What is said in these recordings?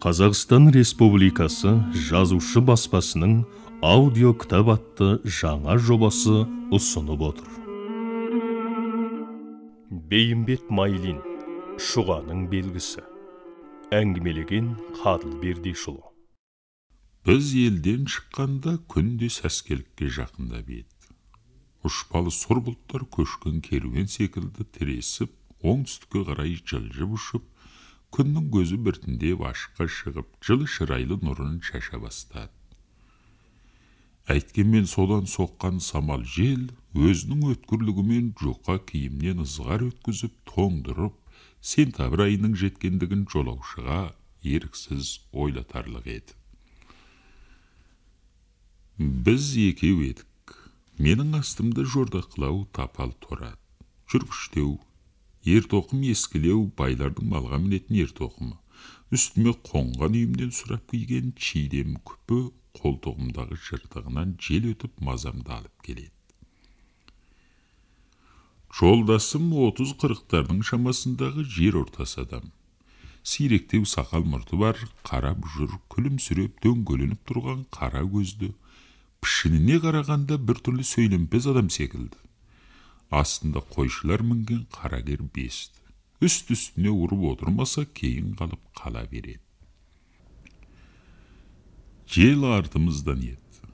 қазақстан республикасы жазушы баспасының аудио кітап атты жаңа жобасы ұсынып отыр бейімбет майлин шұғаның белгісі әңгімелеген қадыл бердешұлы біз елден шыққанда күнде сәскелікке жақындап еді ұшпалы сұр бұлттар көшкін керуен секілді тіресіп оңтүстікке қарай жылжып ұшып күннің көзі біртіндеп ашыққа шығып жылы шырайлы нұрын шаша бастады әйткенмен содан соққан самал жел өзінің өткірлігімен жұқа киімнен ызғар өткізіп тоңдырып сентябрь айының жеткендігін жолаушыға еріксіз ойлатарлық еді біз екеу едік менің астымды жордақылау тапал торады жүргіштеу ер тоқым ескілеу байлардың малға мінетін ер тоқымы үстіме қонған үйімден сұрап киген шидем күпі қолтығымдағы жыртығынан жел өтіп мазамды алып келеді жолдасым отыз қырықтардың шамасындағы жер ортасы адам сиректеу сақал мұрты бар қарап жүр күлімсіреп дөңгеленіп тұрған қара көзді пішініне қарағанда біртүрлі сөйлемпез адам секілді астында қойшылар мінген қарагер бесті үсті үстіне ұрып отырмаса кейін қалып қала береді жел артымыздан еді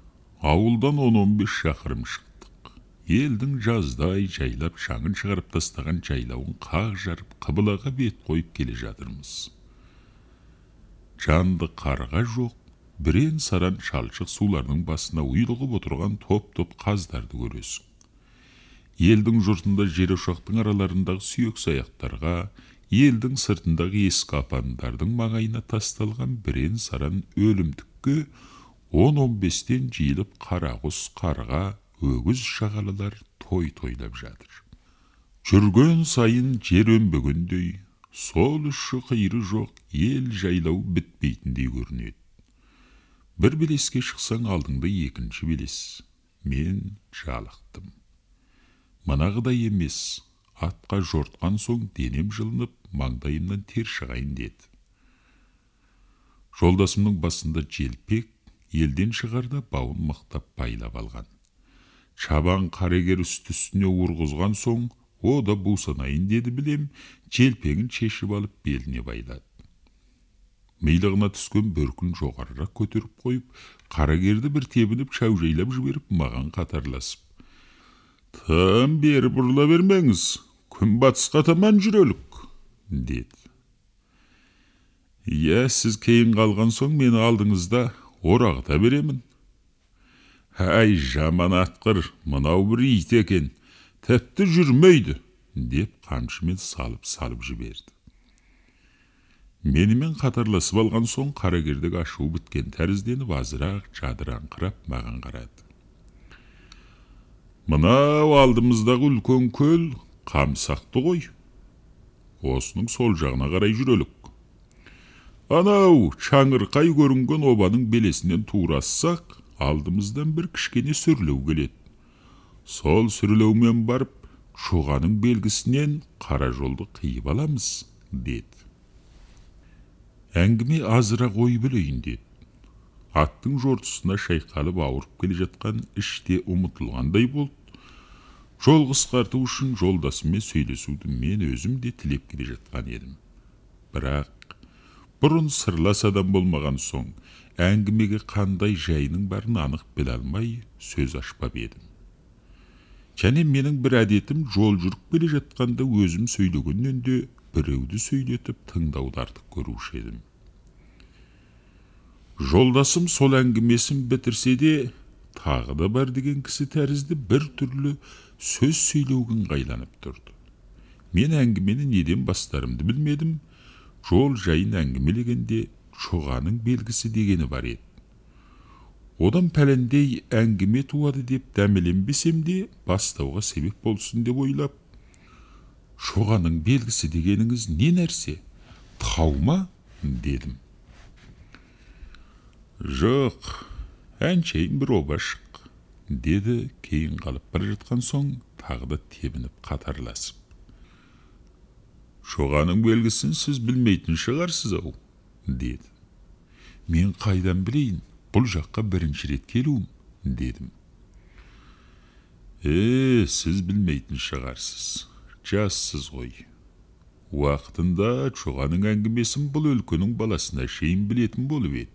ауылдан 10-15 шақырым шықтық елдің жаздай жайлап шаңын шығарып тастаған жайлауын қақ жарып қыбылаға бет қойып келе жатырмыз жанды қарға жоқ бірен саран шалшық сулардың басына ұйлығып отырған топ топ қаздарды көресің елдің жұртында жер жерошақтың араларындағы сүйек саяқтарға елдің сыртындағы ескі апандардың маңайына тасталған бірен саран өлімтікке он-он бестен жиылып қарағұс қарға өгіз шағалалар той тойлап жатыр жүрген сайын жер өнбегендей сол үші қиыры жоқ ел жайлау бітпейтіндей көрінеді бір белеске шықсаң алдыңда екінші белес мен жалықтым манағыдай емес атқа жортқан соң денем жылынып маңдайымнан тер шығайын деді жолдасымның басында желпек елден шығарда бауын мықтап байлап алған шабан қарегер үсті үстіне орғызған соң о да бусанайын деді білем желпегін шешіп алып беліне байлады милығына түскен бөркін жоғарырақ көтеріп қойып қарагерді бір тебініп шәужайлап жіберіп маған қатарласып тым бері бұрыла бермеңіз батысқа таман жүрелік деді иә сіз кейін қалған соң мені алдыңызда орағыта беремін әй жаман атқыр мынау бір ит екен тіпті жүрмейді деп қамшымен салып салып жіберді менімен қатарласып алған соң қарагердік ашуы біткен тәрізденіп азырақ жадыраңқырап маған қарады мынау алдымыздағы үлкен көл қамсақты ғой осының сол жағына қарай жүрелік анау шаңырқай көрінген обаның белесінен турассақ алдымыздан бір кішкене сүрлеу келеді сол сүрлеумен барып шоғаның белгісінен қара жолды қиып аламыз деді әңгіме азырақ ой білейін деді аттың жортысына шайқалып ауырып келе жатқан іште ұмытылғандай болды жол қысқарту үшін жолдасыммен сөйлесуді мен өзім де тілеп келе жатқан едім бірақ бұрын сырлас адам болмаған соң әңгімеге қандай жайының барын анық біле алмай сөз ашпап едім және менің бір әдетім жол жүріп келе жатқанда өзім сөйлегеннен де біреуді сөйлетіп тыңдауды артық көруші едім жолдасым сол әңгімесін бітірсе де тағы да бар деген кісі тәрізді бір түрлі сөз сөйлеуге ыңғайланып тұрды мен әңгімені неден бастарымды білмедім жол жайын әңгімелегенде шоғаның белгісі дегені бар еді одан пәлендей әңгіме туады деп дәмеленбесем де бастауға себеп болсын деп ойлап шоғаның белгісі дегеніңіз не нәрсе тау ма дедім жоқ әншейін бір оба шық деді кейін қалып бара жатқан соң тағы да тебініп қатарласып шоғаның белгісін сіз білмейтін шығарсыз ау деді мен қайдан білейін бұл жаққа бірінші рет келуім дедім е сіз білмейтін шығарсыз жассыз ғой уақытында шоғаның әңгімесін бұл өлкенің баласына шейін білетін болып еді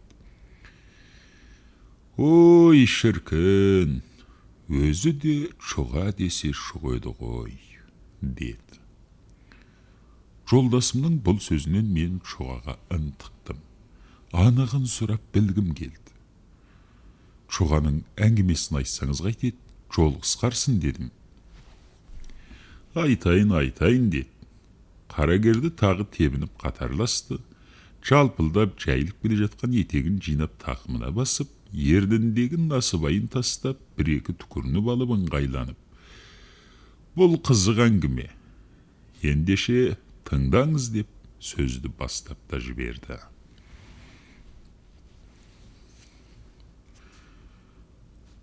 ой шіркін өзі де шұға десе шұғыды ғой деді жолдасымның бұл сөзінен мен шұғаға ынтықтым анығын сұрап білгім келді шұғаның әңгімесін айтсаңыз қайтеді жол қысқарсын дедім айтайын айтайын деді қарагерді тағы тебініп қатарласты жалпылдап жайылып келе жатқан етегін жинап тақымына басып ердіндегі насыбайын тастап бір екі түкірініп алып ыңғайланып бұл қызық әңгіме ендеше тыңдаңыз деп сөзді бастап та жіберді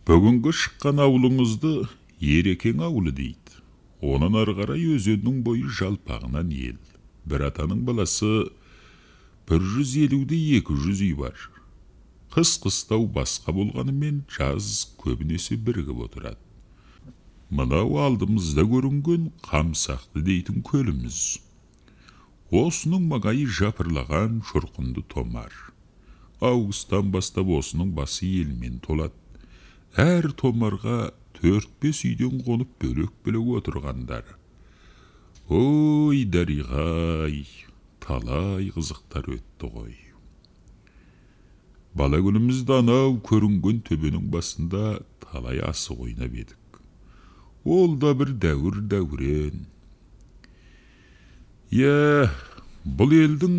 бүгінгі шыққан ауылыңызды ерекең ауылы дейді онан ары қарай өзеннің бойы жалпағынан ел бір атаның баласы бір жүз елуде екі жүз үй бар қыс қыстау басқа болғанымен жаз көбінесе бірігіп отырады мынау алдымызда көрінген қамсақты дейтін көліміз осының маңайы жапырлаған шұрқынды томар августтан бастап осының басы елмен толады әр томарға төрт бес үйден қонып бөлек бөлек отырғандар ой дариға ай талай қызықтар өтті ғой бала күнімізде анау көрінген төбенің басында талай асық ойнап едік ол да бір дәуір дәурен иә бұл елдің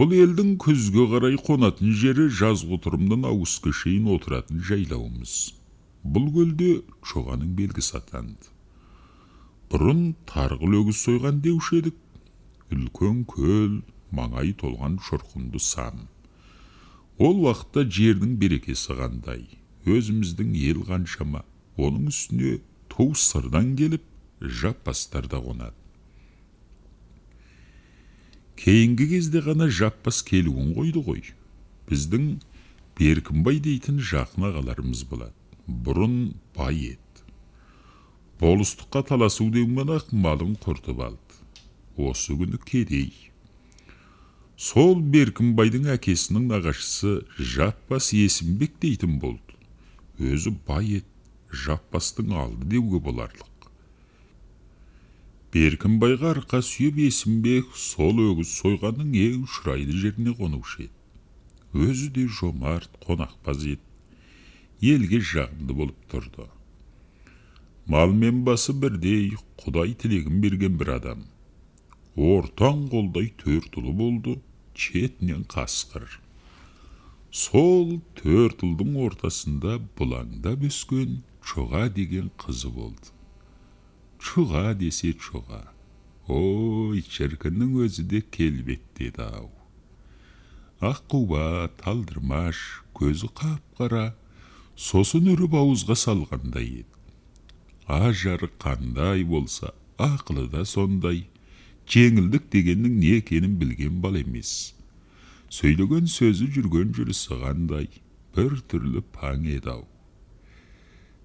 бұл елдің күзге қарай қонатын жері жазғытұрымнан ауысқа шейін отыратын жайлауымыз бұл көлде шоғаның белгісі атанды бұрын тарғыл өгіз сойған деуші едік үлкен көл маңай толған шұрқынды сам ол уақытта жердің берекесі қандай өзіміздің ел қаншама оның үстіне ту сырдан келіп жаппастар да қонады кейінгі кезде ғана жаппас келуін қойды ғой біздің беркімбай дейтін жақын ағаларымыз болады бұрын бай еді болыстыққа таласу деумен ақ малын құртып алды осы күні кедей сол беркімбайдың әкесінің нағашысы жаппас есімбек дейтін болды өзі бай еді жаппастың алды деуге боларлық беркімбайға арқа сүйеп есімбек сол өгіз сойғанның ең шұрайлы жеріне қонушы еді өзі де жомарт қонақпаз еді елге жағымды болып тұрды мал мен басы бірдей құдай тілегін берген бір адам ортаң қолдай төрт ұлы болды шетінен қасқыр сол төрт ұлдың ортасында бұлаңдап өскен чоға деген қызы болды Чұға десе чоға ой шіркіннің өзі де келбеттеді ау аққуба талдырмаш көзі қап қара сосын үріп ауызға салғандай еді ажары қандай болса ақылы да сондай жеңілдік дегеннің не екенін білген бала емес сөйлеген сөзі жүрген жүрісі қандай бір түрлі паң еді ау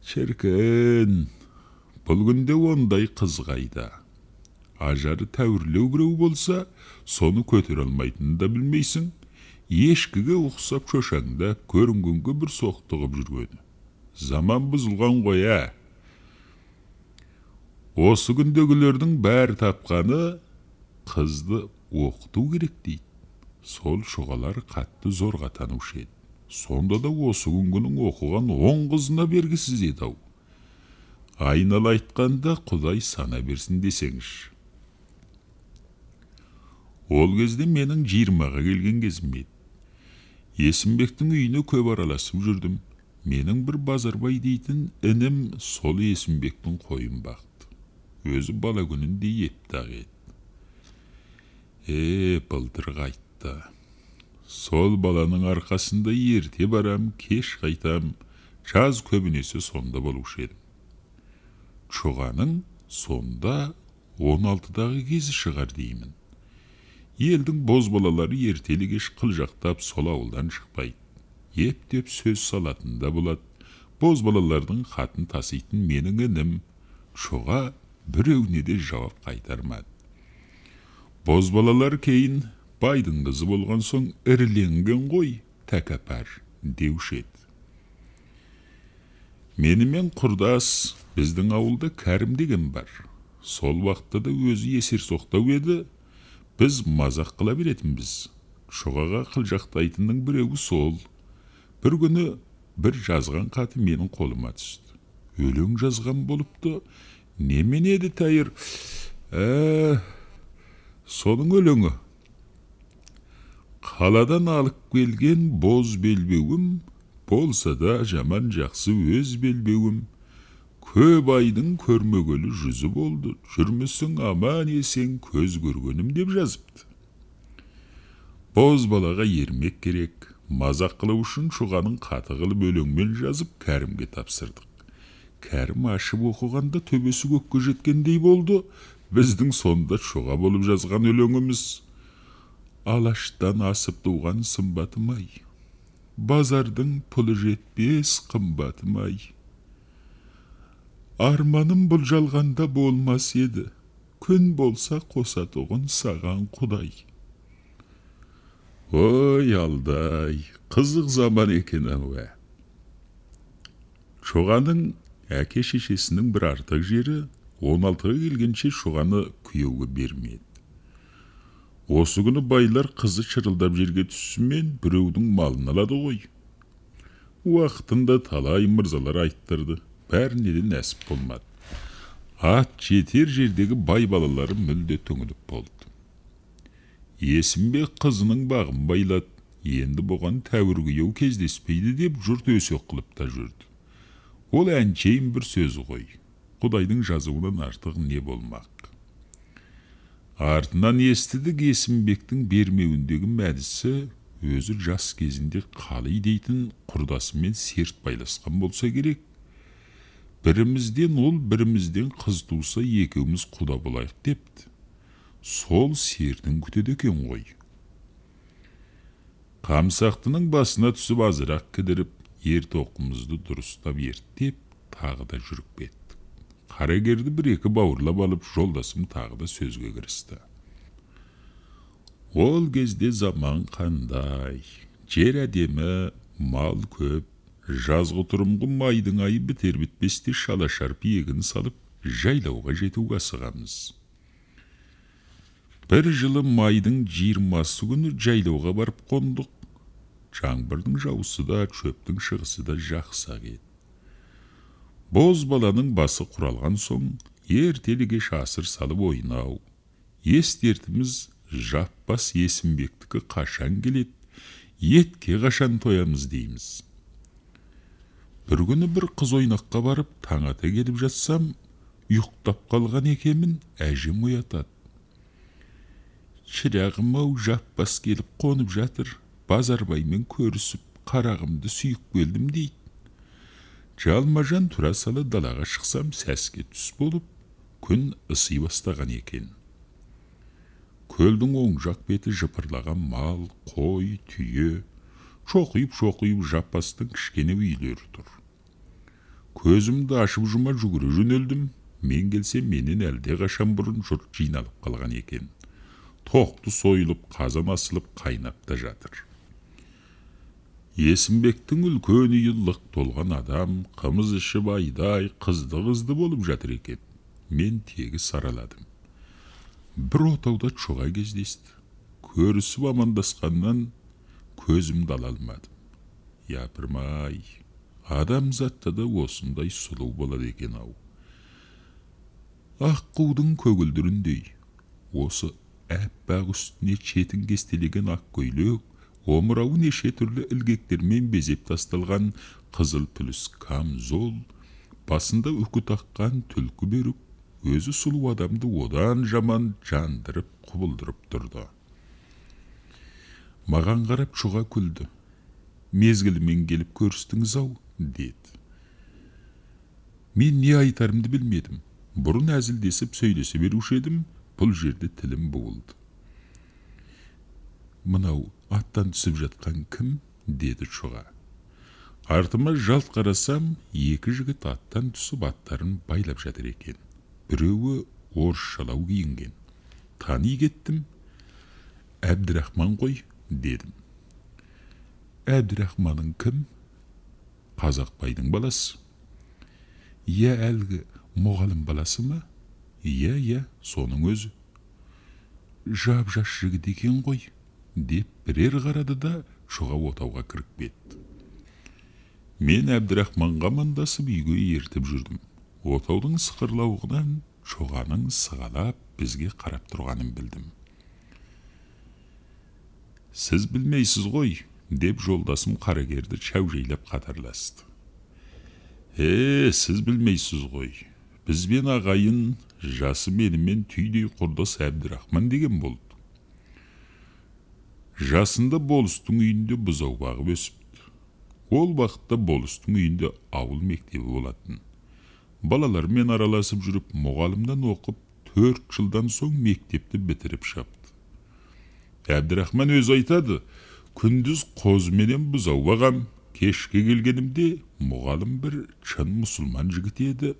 шіркін бұл күнде ондай қыз қайда ажары тәуірлеу біреу болса соны көтере алмайтынын да білмейсің ешкіге ұқсап шошаңда көрінгенге бір соқтығып жүрген. заман бұзылған ғой ә осы күндегілердің бәрі тапқаны қызды оқыту керек дейді сол шұғалар қатты зорға танушы еді сонда да осы күнгінің оқыған он қызына бергісіз еді ау айнала айтқанда құдай сана берсін десеңізші ол кезде менің жиырмаға келген кезім еді есімбектің үйіне көп араласып жүрдім менің бір базарбай дейтін інім сол есімбектің қойын бақты өзі бала күнінде епті ақ еді е былтыр сол баланың арқасында ерте барам кеш қайтам жаз көбінесе сонда болушы едім чоғаның сонда 16-дағы кезі шығар деймін елдің бозбалалары ертелі кеш қылжақтап сол ауылдан шықпайды ептеп сөз салатында да болады бозбалалардың хатын таситын менің інім шоға біреуіне де жауап қайтармады бозбалалар кейін байдың қызы болған соң іріленген ғой тәкаппар деуші еді менімен құрдас біздің ауылда кәрім деген бар сол уақытта да өзі есер соқтау еді біз мазақ қыла беретінбіз шұғаға қылжақтайтынның біреуі сол бір күні бір жазған хаты менің қолыма түсті өлең жазған болыпты немен еді тәйір ә, соның өлеңі қаладан алып келген боз белбеуім болса да жаман жақсы өз белбеуім көп айдың көрмегелі жүзі болды жүрмісің аман есен көз көргенім деп жазыпты боз балаға ермек керек мазақ қылу үшін шұғаның қаты қылып жазып кәрімге тапсырдық кәрім ашып оқығанда төбесі көкке жеткендей болды біздің сонда шұға болып жазған өлеңіміз алаштан асып туған сымбатым ай базардың пұлы жетпес қымбатым ай арманым бұл жалғанда болмас еді күн болса қосатұғын саған құдай ой алдай қызық заман екен әуә шоғаның әке шешесінің бір артық жері 16 алтыға келгенше шоғаны күйеуге бермеді осы күні байлар қызы шырылдап жерге түссімен біреудің малын алады ғой уақытында талай мырзалар айттырды бәріне де нәсіп болмады ат жетер жердегі бай балалары мүлде түңіліп болды есімбек қызының бағын байлады енді бұған тәуір күйеу кездеспейді деп жұрт өсек қылып та жүрді ол әншейін бір сөз ғой құдайдың жазуынан артық не болмақ артынан естідік есімбектің бермеуіндегі мәдісі өзі жас кезінде қалай дейтін құрдасымен серт байласқан болса керек бірімізден ол бірімізден қыз туса екеуміз құда болайық депті сол сертін күтеді екен ғой қамсақтының басына түсіп азырақ кідіріп ер тоқымызды дұрыстап ерттеп тағы да жүріп кетті қарагерді бір екі бауырлап алып жолдасым тағы да сөзге кірісті ол кезде заман қандай жер әдемі мал көп жазғы тұрымғы майдың айы бітер бітпесте шала шарпы егін салып жайлауға жетуге асығамыз бір жылы майдың жиырмасы күні жайлауға барып қондық жаңбырдың жауысы да шөптің шығысы да жақсы еді боз баланың басы құралған соң ертеліге шасыр салып ойнау ес дертіміз жаппас есімбектікі қашан келеді етке қашан тоямыз дейміз бір күні бір қыз ойнаққа барып таң ата келіп жатсам ұйықтап қалған екенмін әжем оятады шырағым ау жаппас келіп қонып жатыр базарбаймен көрісіп қарағымды сүйіп келдім дейді Жалмажан жан тұра сала далаға шықсам сәске түс болып күн ыси бастаған екен көлдің оң жақ беті жыпырлаған мал қой түйе шоқиып шоқиып жаппастың кішкене үйлері тұр көзімді ашып жұма жүгіре жөнелдім мен келсе менен әлде қашан бұрын жұрт жиналып қалған екен тоқты сойылып қазан асылып қайнап та жатыр есімбектің үлкен үйі лық толған адам қымыз ішіп байдай, қызды қызды болып жатыр екен мен тегі араладым бір отауда шоғай кездесті көрісіп амандасқаннан көзімді ала алмадым япырмай адамзатта да осындай сұлу болады екен ау аққудың көгілдіріндей осы аппақ үстіне четін кестелеген ақ көйлек омырауы неше түрлі ілгектермен безеп тасталған қызыл түліс камзол басында үкі таққан түлкі беріп, өзі сұлу адамды одан жаман жандырып құбылдырып тұрды маған қарап шұға күлді мезгілімен келіп көрістіңіз ау деді мен не айтарымды білмедім бұрын әзілдесіп сөйлесе беруші едім бұл жерде тілім буылды мынау аттан түсіп жатқан кім деді шұға артыма жалт қарасам екі жігіт аттан түсіп аттарын байлап жатыр екен біреуі орысшалау киінген тани кеттім әбдірахман ғой дедім әбдірахманың кім қазақбайдың баласы иә әлгі мұғалім баласы ма иә иә соның өзі жап жас жігіт екен ғой деп бірер қарады да шоға отауға кіріп кетті мен әбдірахманға амандасып үйге ертіп жүрдім отаудың сықырлауығынан шоғаның сығалап бізге қарап тұрғанын білдім сіз білмейсіз ғой деп жолдасым қарагерді шәужейлеп қатарласты е сіз білмейсіз ғой бізбен ағайын жасы менімен түйдей құрдас әбдірахман деген болды жасында болыстың үйінде бұзау бағып өсіпті ол уақытта болыстың үйінде ауыл мектебі болатын балалармен араласып жүріп мұғалімнен оқып төрт жылдан соң мектепті бітіріп шапты әбдірахман өз айтады күндіз қозыменен бұзау бағам кешке келгенімде мұғалім бір шын мұсылман жігіт еді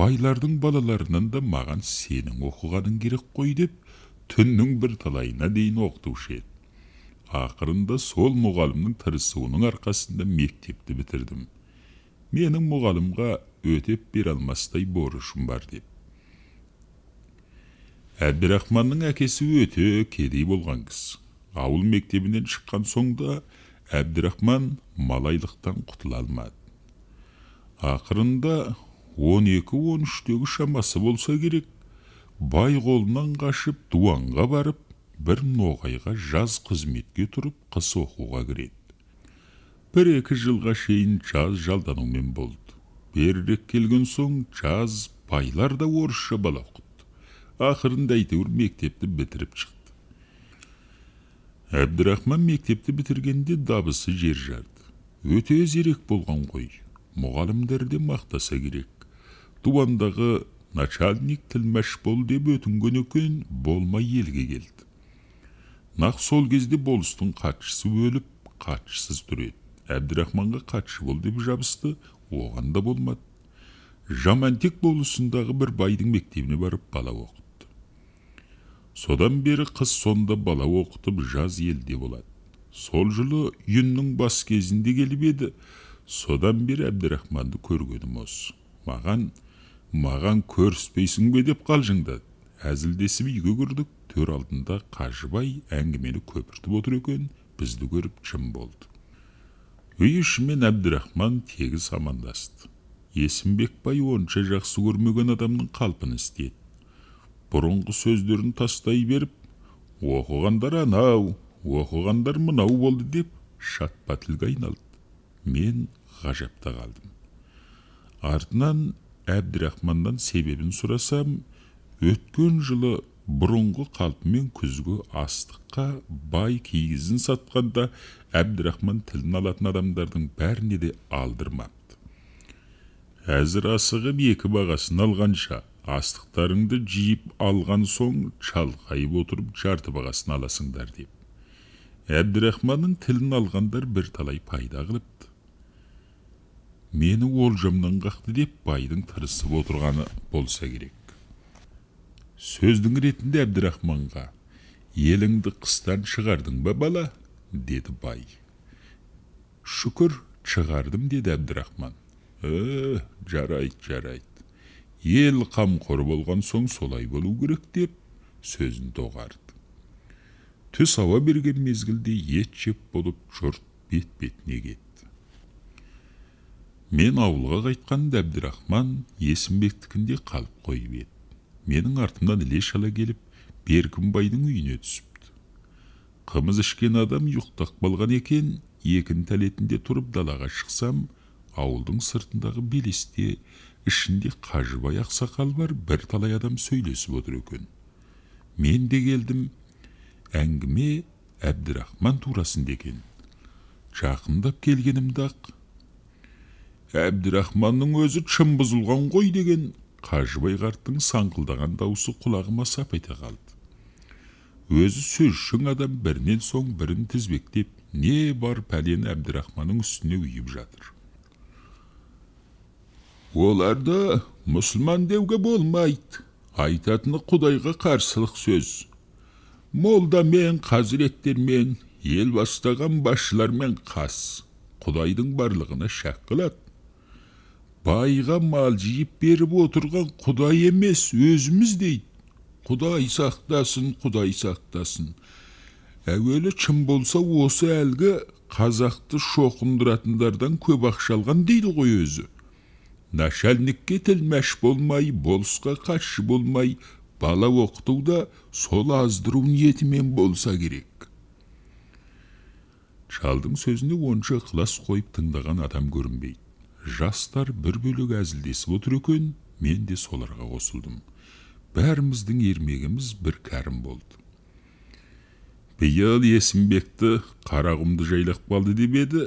байлардың балаларынан да маған сенің оқығаның керек қой деп түннің бір талайына дейін оқытушы еді ақырында сол мұғалімнің тырысуының арқасында мектепті бітірдім менің мұғалімға өтеп бере алмастай борышым бар деп әбдірахманның әкесі өте кедей болған кісі ауыл мектебінен шыққан соң да әбдірахман малайлықтан құтыла алмады ақырында 12 13 үштегі шамасы болса керек бай қолынан қашып дуанға барып бір ноғайға жаз қызметке тұрып қыс оқуға кіреді бір екі жылға шейін жаз жалданумен болды берірек келген соң жаз байлар да орысша бала оқытты ақырында әйтеуір мектепті бітіріп шықты әбдірахман мектепті бітіргенде дабысы жер жарды өте зерек болған ғой мұғалімдер де мақтаса керек туандағы начальник тілмәш бол деп өтінген екен болмай елге келді нақ сол кезде болыстың хатшысы өліп хатшысыз тұр еді әбдірахманға хатшы бол деп жабысты оған да болмады жамантек болысындағы бір байдың мектебіне барып бала оқытты содан бері қыз сонда бала оқытып жаз елде болады сол жылы үннің бас кезінде келіп еді содан бері әбдірахманды көргенім осы маған маған көріспейсің бе деп қалжыңдады әзілдесіп үйге кірдік төр алдында қажыбай әңгімені көпіртіп отыр екен бізді көріп жым болды үй ішімен әбдірахман тегіс амандасты есімбекбай онша жақсы көрмеген адамның қалпын істеді бұрынғы сөздерін тастай беріп оқығандар анау оқығандар мынау болды деп шатпа тілге айналды мен ғажапта қалдым артынан әбдірахманнан себебін сұрасам өткен жылы бұрынғы қалпымен күзгі астыққа бай киізін сатқанда әбдірахман тілін алатын адамдардың бәріне де алдырмапты әзір асығып екі бағасын алғанша астықтарыңды жиып алған соң шалқайып отырып жарты бағасын аласыңдар деп әбдірахманның тілін алғандар бірталай пайда қылыпты мені олжамнан қақты деп байдың тырысып отырғаны болса керек сөздің ретінде әбдірахманға еліңді қыстан шығардың ба бала деді бай шүкір шығардым деді әбдірахман ә, жарайды жарайды ел қамқор болған соң солай болу керек деп сөзін доғарды түс ауа берген мезгілде ет жеп болып жұрт бет бетіне кетті мен ауылға қайтқанда әбдірахман есімбектікінде қалып қойып еді менің артымнан іле шала келіп беркімбайдың үйіне түсіпті қымыз ішкен адам ұйықтап қалған екен екін тәлетінде тұрып далаға шықсам ауылдың сыртындағы белесте ішінде қажыбай ақсақал бар бір талай адам сөйлесіп отыр екен мен де келдім әңгіме әбдірахман турасында екен жақындап келгенімде ақ әбдірахманның өзі шым бұзылған ғой деген қажыбай қарттың саңқылдаған даусы құлағыма сап ете қалды өзі сөзшің адам бірінен соң бірін тізбектеп не бар пәлені әбдірахманның үстіне үйіп жатыр оларды мұсылман деуге болмайды айтатыны құдайға қарсылық сөз Молда мен қазіреттермен ел бастаған басшылармен қас құдайдың барлығына шәк қылады байға мал жиып беріп отырған құдай емес өзіміз дейді құдай сақтасын құдай сақтасын әуелі шын болса осы әлгі қазақты шоқындыратындардан көп ақша алған дейді ғой өзі начальникке тілмәш болмай болысқа қаш болмай бала оқыту да сол аздыру ниетімен болса керек шалдың сөзіне онша ықылас қойып тыңдаған адам көрінбейді жастар бір бөлек әзілдесіп отыр екен мен де соларға қосылдым бәріміздің ермегіміз бір кәрім болды биыл есімбекті қарағымды жайлап қалды деп еді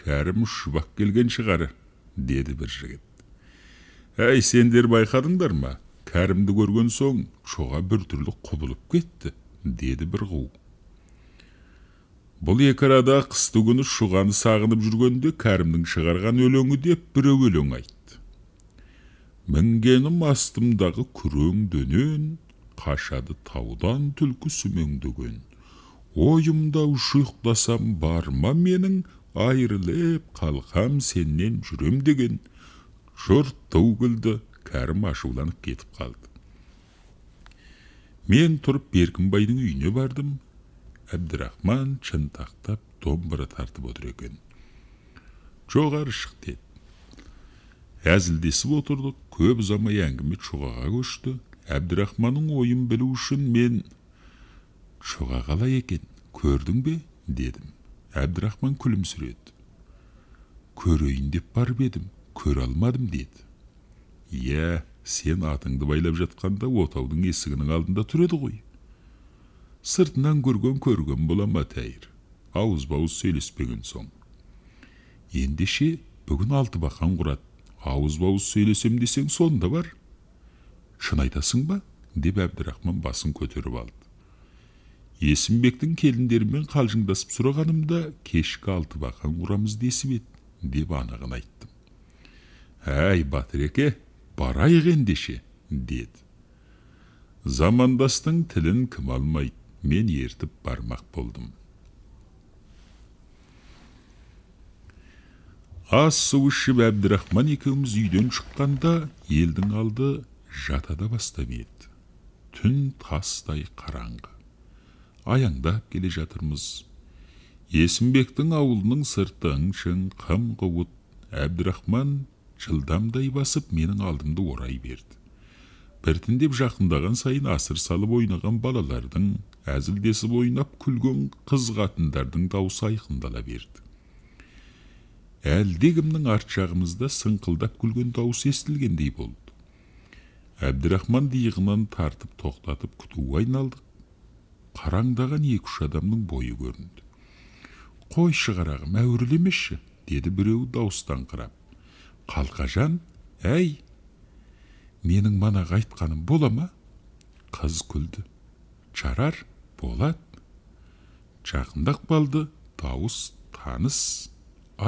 кәрім шұбақ келген шығар деді бір жігіт әй сендер байқадыңдар ма кәрімді көрген соң шоға біртүрлі құбылып кетті деді бір қу бұл екі арада қысты шұғаны сағынып жүргенде кәрімнің шығарған өлеңі деп біреу өлең айтты мінгенім астымдағы күрең дөнен қашады таудан түлкі сүмеңдеген ойымда ұйықтасам бар ма менің айрылып қалқам сеннен жүрем деген жұрт ду күлді кәрім ашуланып кетіп қалды мен тұрып беркімбайдың үйіне бардым әбдірахман шынтақтап домбыра тартып отыр екен жоғары шық деді әзілдесіп отырдық көп ұзамай әңгіме шұғаға көшті әбдірахманның ойын білу үшін мен шұға қалай екен көрдің бе дедім әбдірахман күлімсіреді көрейін деп барып едім көре алмадым деді иә сен атыңды байлап жатқанда отаудың есігінің алдында тұр еді ғой көрген-көрген бола ма тәйір. Ауыз-бауыз сөйлеспеген соң. Ендеше бүгін алты бақан құрады ауыз бауыз сөйлесем десең сонда бар шын айтасың ба деп әбдірахман басын көтеріп алды есімбектің келіндерімен қалжыңдасып сұрағанымда кешкі алты бақан құрамыз десіп еді деп анығын айттым әй батыреке барайық ендеше деді замандастың тілін кім алмайды мен ертіп бармақ болдым ас су ішіп әбдірахман екеуміз үйден шыққанда елдің алды жатада бастап еді түн тастай қараңғы аяңдап келе жатырмыз есімбектің ауылының сырты ың қым қуыт әбдірахман жылдамдай басып менің алдымды орай берді біртіндеп жақындаған сайын асыр салып ойнаған балалардың әзілдесіп ойнап күлген қыз қатындардың даусы айқындала берді әлдекімнің арт жағымызда сыңқылдап күлген дауыс естілгендей болды әбдірахман иығынан тартып тоқтатып күтуге айналдық қараңдаған екі үш адамның бойы көрінді қойшы қарағым әуірлемеші деді біреуі дауыстаңқырап қалқажан әй менің мана айтқаным бола ма қыз күлді жарар болат жақындақ балды дауыс таныс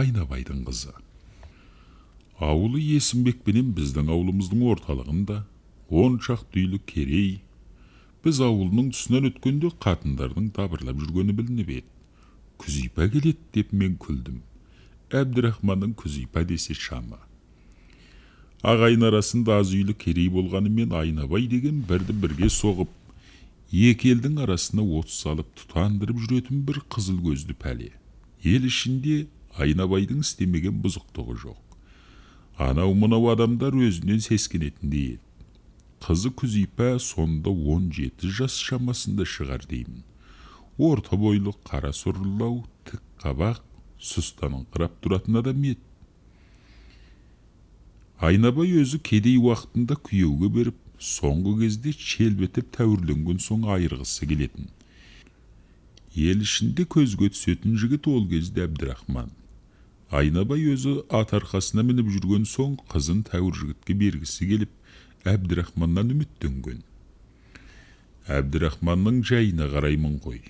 айнабайдың қызы ауылы есімбек біздің аулымыздың орталығында он шақты үйлі керей біз ауылының тұсынан өткенде қатындардың дабырлап жүргені білініп еді күзипа келеді деп мен күлдім әбдірахманның күзипа десе шама ағайын арасында аз үйлі керей болғанымен айнабай деген бірді бірге соғып екі елдің арасына от салып тұтандырып жүретін бір қызыл көзді пәле ел ішінде айнабайдың істемеген бұзықтығы жоқ анау мынау адамдар өзінен сескенетіндей еді қызы күзипа сонда 17 жас шамасында шығар деймін орта бойлы қара сұрлау тік қабақ сұстаныңқырап тұратын адам еді айнабай өзі кедей уақытында күйеуге беріп соңғы кезде челбетіп тәуірленген соң айырғысы келетін ел ішінде көзге түсетін жігіт ол кезде әбдірахман айнабай өзі ат арқасына мініп жүрген соң қызын тәуір жігітке бергісі келіп әбдірахманнан үміттенген әбдірахманның жайына қараймын ғой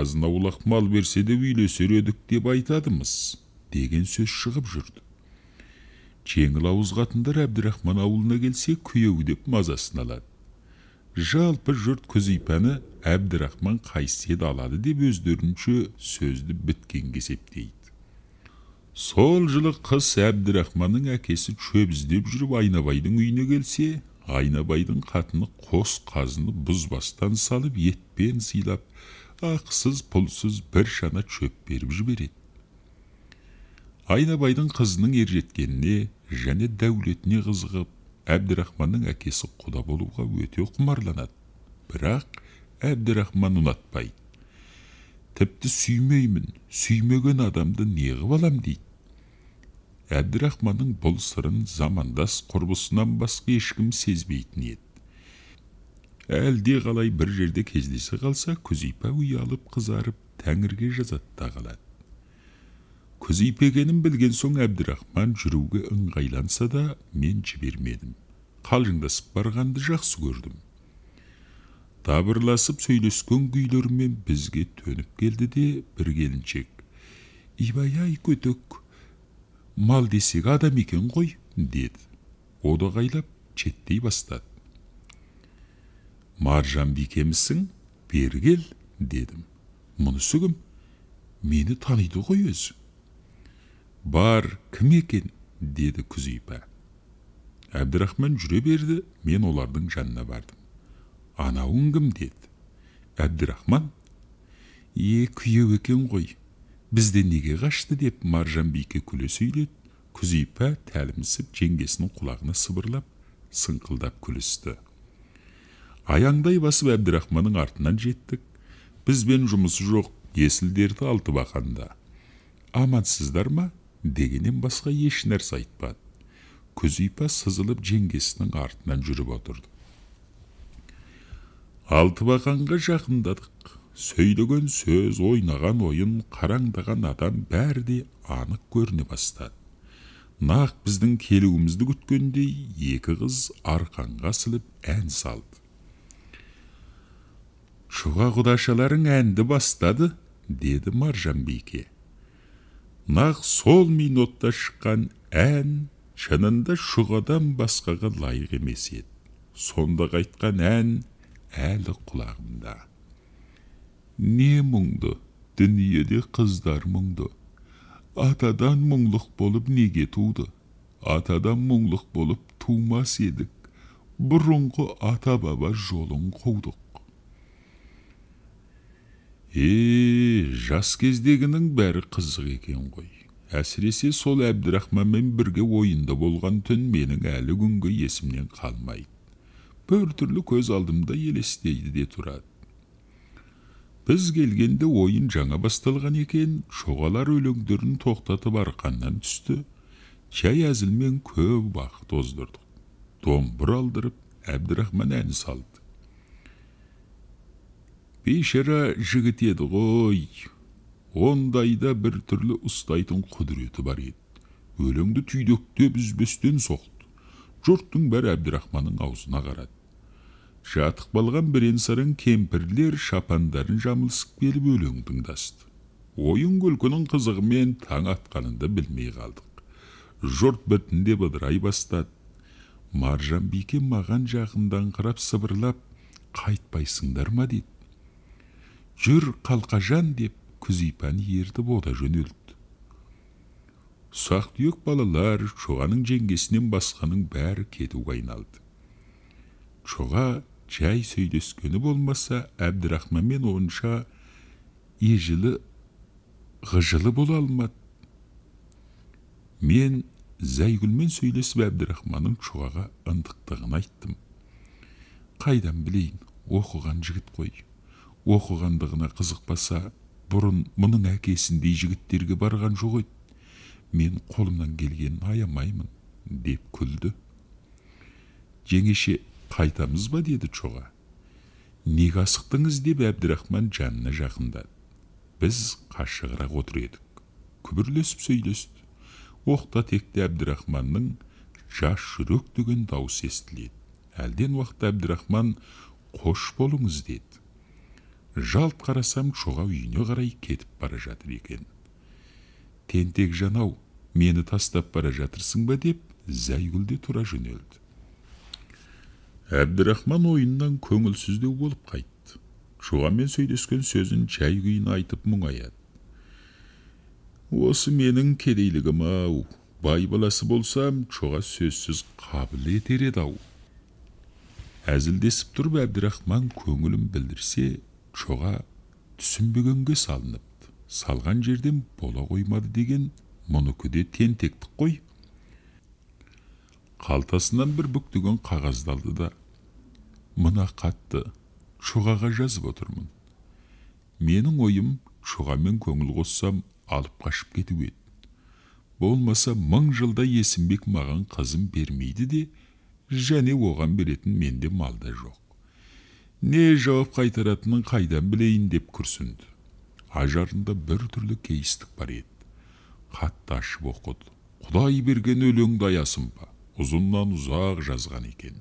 азын аулақ мал берсе де үйлесер деп айтадымыз деген сөз шығып жүрді жеңіл ауыз қатындар әбдірахман ауылына келсе күйеу деп мазасын алады жалпы жұрт күзипаны әбдірахман қайсет алады деп өздерінше сөзді біткенге кесептейді. сол жылы қыс әбдірахманның әкесі шөп іздеп жүріп айнабайдың үйіне келсе айнабайдың қатыны қос қазыны бұзбастан салып етпен сыйлап ақысыз пұлсыз бір шана шөп беріп жібереді айнабайдың қызының ержеткеніне және дәулетіне қызығып әбдірахманның әкесі құда болуға өте құмарланады бірақ әбдірахман ұнатпайды тіпті сүймеймін сүймеген адамды неғып алам дейді әбдірахманның бұл сырын замандас құрбысынан басқа ешкім сезбейтін еді әлде қалай бір жерде кездесе қалса күзипа ұялып қызарып тәңірге жазады да қалады күзейпегенін білген соң әбдірахман жүруге ыңғайланса да мен жібермедім қалжыңдасып барғанды жақсы көрдім дабырласып сөйлескен күйлерімен бізге төніп келді де бір келіншек ибай ай көтөк мал десек адам екен ғой деді одағайлап четтей бастады маржан бикемісің бергел, дедім мұнысы кім мені таниды ғой өзі бар кім екен деді күзипа әбдірахман жүре берді мен олардың жанына бардым анауың кім деді әбдірахман е күйеу екен ғой бізден неге қашты деп маржан бике күле сөйледі күзипа тәлімсіп жеңгесінің құлағына сыбырлап сыңқылдап күлісті аяңдай басып әбдірахманның артынан жеттік бізбен жұмысы жоқ есілдерді алтыбақанда амансыздар ма дегенен басқа еш нәрсе айтпады күзипа сызылып жеңгесінің артынан жүріп отырды алтыбақанға жақындадық сөйлеген сөз ойнаған ойын қараңдаған адам бәрі де анық көріне бастады нақ біздің келуімізді күткендей екі қыз арқанға сіліп ән салды Шуға құдашаларың әнді бастады деді маржан бике нақ сол минутта шыққан ән шынында шұғадан басқаға лайық емес еді сонда қайтқан ән әлі құлағымда не мұңды дүниеде қыздар мұңды атадан мұңлық болып неге туды атадан мұңлық болып тумас едік бұрынғы ата баба жолын қудық е жас кездегінің бәрі қызық екен ғой әсіресе сол әбдірахманмен бірге ойында болған түн менің әлі күнгі есімнен қалмайды біртүрлі көз алдымда елестейді де тұрады біз келгенде ойын жаңа басталған екен шоғалар өлеңдерін тоқтатып арқаннан түсті жай әзілмен көп уақыт оздырдық домбыр алдырып әбдірахман ән салып бейшара жігіт еді ғой ондайда бір түрлі ұстайтын құдіреті бар еді өлеңді түйдектеп үзбестен соқты жұрттың бәрі әбдірахманның аузына қарады жатық балған бірен кемпірлер шапандарын жамылысып келіп өлең тыңдасты ойын күлкінің қызығымен таң атқанында білмей қалдық жұрт біртіндеп ыдырай бастады маржан бике маған жақындаңқырап сыбырлап қайтпайсыңдар ма дейді жүр қалқажан деп күзипан ерді ода жөнелді ұсақ түйек балалар шоғаның жеңгесінен басқаның бәрі кетуге айналды шоға жай сөйлескені болмаса әбдірахманмен онша ежілі ғыжылы бола алмады мен зәйгүлмен сөйлесіп әбдірахманның шоғаға ынтықтығын айттым қайдан білейін оқыған жігіт қой оқығандығына қызықпаса бұрын мұның әкесіндей жігіттерге барған жоқ еді мен қолымнан келгенін аямаймын деп күлді жеңеше қайтамыз ба деді чоға неге асықтыңыз деп әбдірахман жанына жақындады біз қашығырақ отыр едік күбірлесіп сөйлесті оқта текте әбдірахманның жас жүрек деген сестіледі. естіледі әлден уақытта әбдірахман қош болыңыз деді жалт қарасам шоға үйіне қарай кетіп бара жатыр екен тентек жанау мені тастап бара жатырсың ба деп зайгүл де тұра жөнелді әбдірахман ойыннан көңілсіздеу болып қайтты шоғамен сөйлескен сөзін жай күйін айтып мұңаяды осы менің кедейлігім ау бай баласы болсам шоға сөзсіз қабыл етер еді ау әзілдесіп тұрып әбдірахман көңілін білдірсе Шоға түсінбегенге салыныпты салған жерден бола қоймады деген мұныкі де тентектік қой қалтасынан бір бүктеген қағазды алды да мына қатты шоғаға жазып отырмын менің ойым шоғамен көңіл қоссам алып қашып кету еді болмаса мың жылда есімбек маған қызым бермейді де және оған беретін менде малда жоқ не жауап қайтаратынын қайдан білейін деп күрсінді ажарында бір түрлі кейістік бар еді қатты ашып оқыды құдай берген өлеңді аясын ба ұзыннан ұзақ жазған екен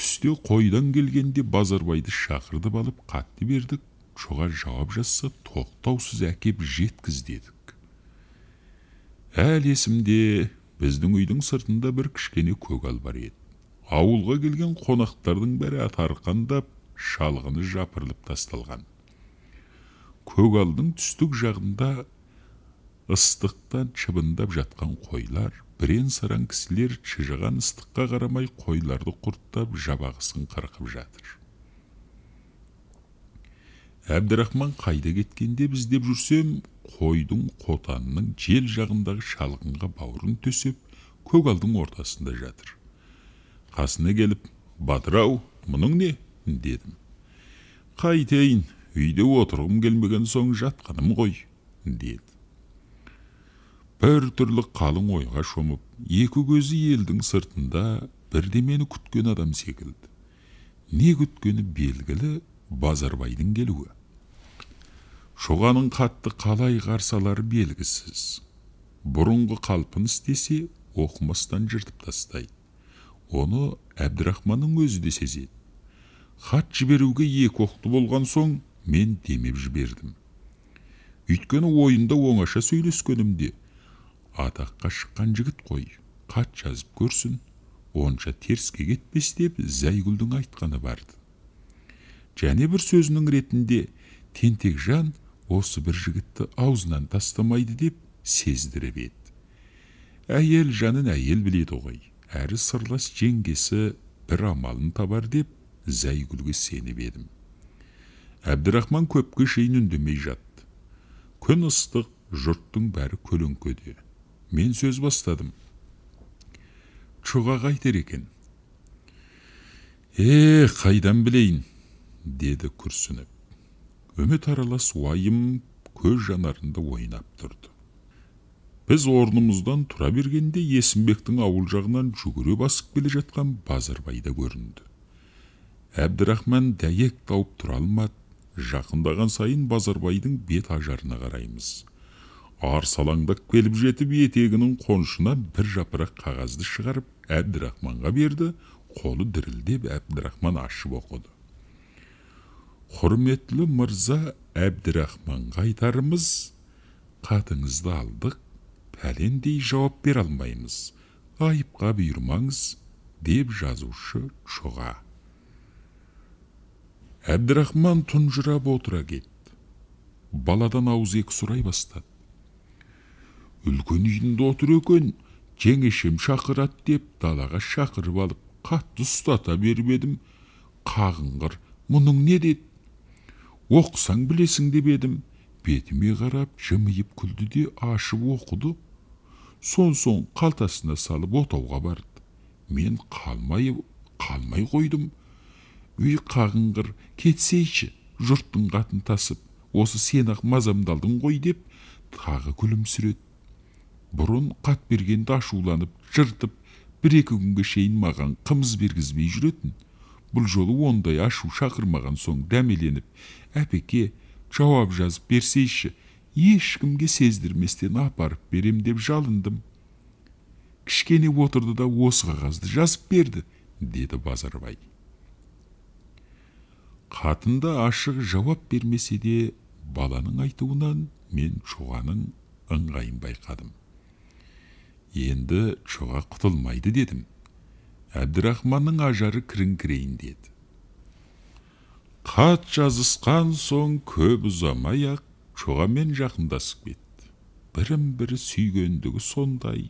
түсте қойдан келгенде базарбайды шақыртып алып қатты бердік шоға жауап жазса тоқтаусыз әкеп жеткіз дедік әлі есімде біздің үйдің сыртында бір кішкене бар еді ауылға келген қонақтардың бәрі атарқандап шалғыны жапырылып тасталған көгалдың түстік жағында ыстықтан шыбындап жатқан қойлар бірен саран кісілер шыжыған ыстыққа қарамай қойларды құрттап жабағысын қырқып жатыр әбдірахман қайда кеткенде деп жүрсем қойдың қотанының жел жағындағы шалғынға бауырын төсеп көгалдың ортасында жатыр қасына келіп батыр мұның не дедім қайтейін үйде отырғым келмеген соң жатқаным ғой деді бір түрлі қалың ойға шомып екі көзі елдің сыртында бірдемені күткен адам секілді не күткені белгілі базарбайдың келуі шоғаның қатты қалай қарсалары белгісіз бұрынғы қалпын істесе оқымастан жыртып тастайды оны әбдірахманның өзі де сезеді хат жіберуге екі оқты болған соң мен демеп жібердім өйткені ойында оңаша сөйлескенімде атаққа шыққан жігіт қой хат жазып көрсін онша терске кетпес деп зәйгүлдің айтқаны барды және бір сөзінің ретінде тентекжан осы бір жігітті аузынан тастамайды деп сездіріп еді әйел жанын әйел біледі ғой әрі сырлас жеңгесі бір амалын табар деп зәйгүлге сеніп едім әбдірахман көпке шейін үндемей жатты күн ыстық жұрттың бәрі көлеңкеде мен сөз бастадым чұға қайтер екен е қайдан білейін деді күрсініп үміт аралас уайым көз жанарында ойнап тұрды біз орнымыздан тұра бергенде есімбектің ауыл жағынан жүгіре басып келе жатқан базарбай да көрінді әбдірахман дәйек тауып тұра алмады жақындаған сайын базарбайдың бет ажарына қараймыз арсалаңдап келіп жетіп етегінің қоншына бір жапырақ қағазды шығарып әбдірахманға берді қолы дірілдеп әбдірахман ашып оқыды құрметті мырза әбдірахманға айтарымыз қатыңызды алдық пәлендей жауап бер алмаймыз айыпқа бұйырмаңыз деп жазушы шұға әбдірахман тұнжырап отыра кетті баладан ауыз екі сұрай бастады үлкен үйінде отыр екен жеңешем шақырады деп далаға шақырып алып қатты ұстата беріп едім қағыңғыр мұның не деді оқысаң білесің деп едім бетіме қарап жымиып күлді де ашып оқыды сон соң қалтасына салып отауға барды мен қалмай қалмай қойдым үй қағыңғыр кетсейші жұрттың қатын тасып осы сен ақ мазамдалдың ғой деп тағы күлімсіреді бұрын қат бергенде ашуланып жыртып бір екі күнге шейін маған қымыз бергізбей жүретін бұл жолы ондай ашу шақырмаған соң дәмеленіп әпеке жауап жазып берсейші ешкімге сездірместен апарып берем деп жалындым кішкене отырды да осы қағазды жазып берді деді базарбай Қатында ашық жауап бермесе де баланың айтуынан мен чоғаның ыңғайын байқадым енді чоға құтылмайды дедім әбдірахманның ажары кірін-кірейін деді қат жазысқан соң көп ұзамай ақ мен жақындасып кетті бірін бірі сүйгендігі сондай